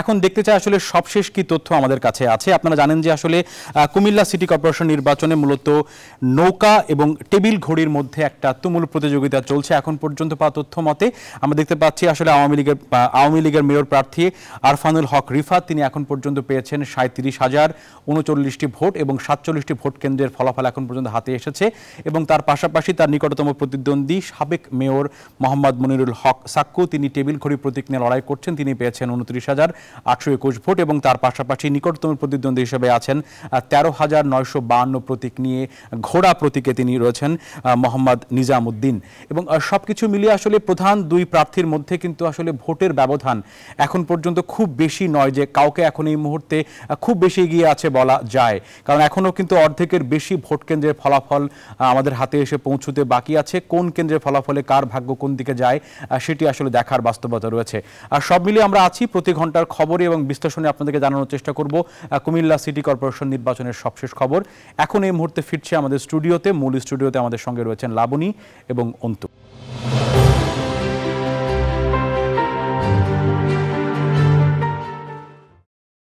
এখন দেখতে চাই আসলে সবশেষ কি তথ্য আমাদের কাছে আছে আপনারা জানেন যে আসলে কুমিল্লা সিটি কর্পোরেশন নির্বাচনে মূলত নৌকা এবং টেবিল ঘড়ির মধ্যে একটা তুমুল প্রতিযোগিতা চলছে এখন পর্যন্ত পাওয়া তথ্য মতে আমরা দেখতে পাচ্ছি আসলে আওয়ামী লীগের আওয়ামী লীগের মেয়র প্রার্থী আরফানুল হক রিফাত তিনি এখন পর্যন্ত পেয়েছেন সাঁত্রিশ হাজার উনচল্লিশটি ভোট এবং সাতচল্লিশটি ভোট কেন্দ্রের ফলাফল এখন পর্যন্ত হাতে এসেছে এবং তার পাশাপাশি তার নিকটতম প্রতিদ্বন্দ্বী সাবেক মেয়র মোহাম্মদ মনিরুল হক সাক্কু তিনি টেবিল ঘড়ি প্রতীক নিয়ে লড়াই করছেন তিনি পেয়েছেন উনত্রিশ হাজার আটশো একুশ ভোট এবং তার পাশাপাশি নিকটতম প্রতিদ্বন্দ্বী হিসেবে আছেন তেরো হাজার নয়শো বাহান্ন প্রতীক নিয়ে ঘোড়া প্রতীকে তিনি রয়েছেন মোহাম্মদ নিজামুদ্দিন এবং সব কিছু মিলিয়ে আসলে প্রধান দুই প্রার্থীর মধ্যে কিন্তু আসলে ভোটের ব্যবধান এখন পর্যন্ত খুব বেশি নয় যে কাউকে এখন এই মুহূর্তে খুব বেশি এগিয়ে আছে বলা যায় কারণ এখনও কিন্তু অর্ধেকের বেশি ভোট কেন্দ্রের ফলাফল আমাদের হাতে এসে পৌঁছতে বাকি আছে কোন কেন্দ্রের ফলাফলে কার ভাগ্য কোন দিকে যায় সেটি আসলে দেখার বাস্তবতা রয়েছে আর সব মিলিয়ে আমরা আছি প্রতি ঘন্টার খবরে এবং বিশ্লেষণে আপনাদেরকে জানানোর চেষ্টা করব কুমিল্লা সিটি কর্পোরেশন নির্বাচনের সবশেষ খবর এখন এই মুহূর্তে ফিরছে আমাদের স্টুডিওতে মূল স্টুডিওতে আমাদের সঙ্গে রয়েছেন লাবণী এবং অন্তু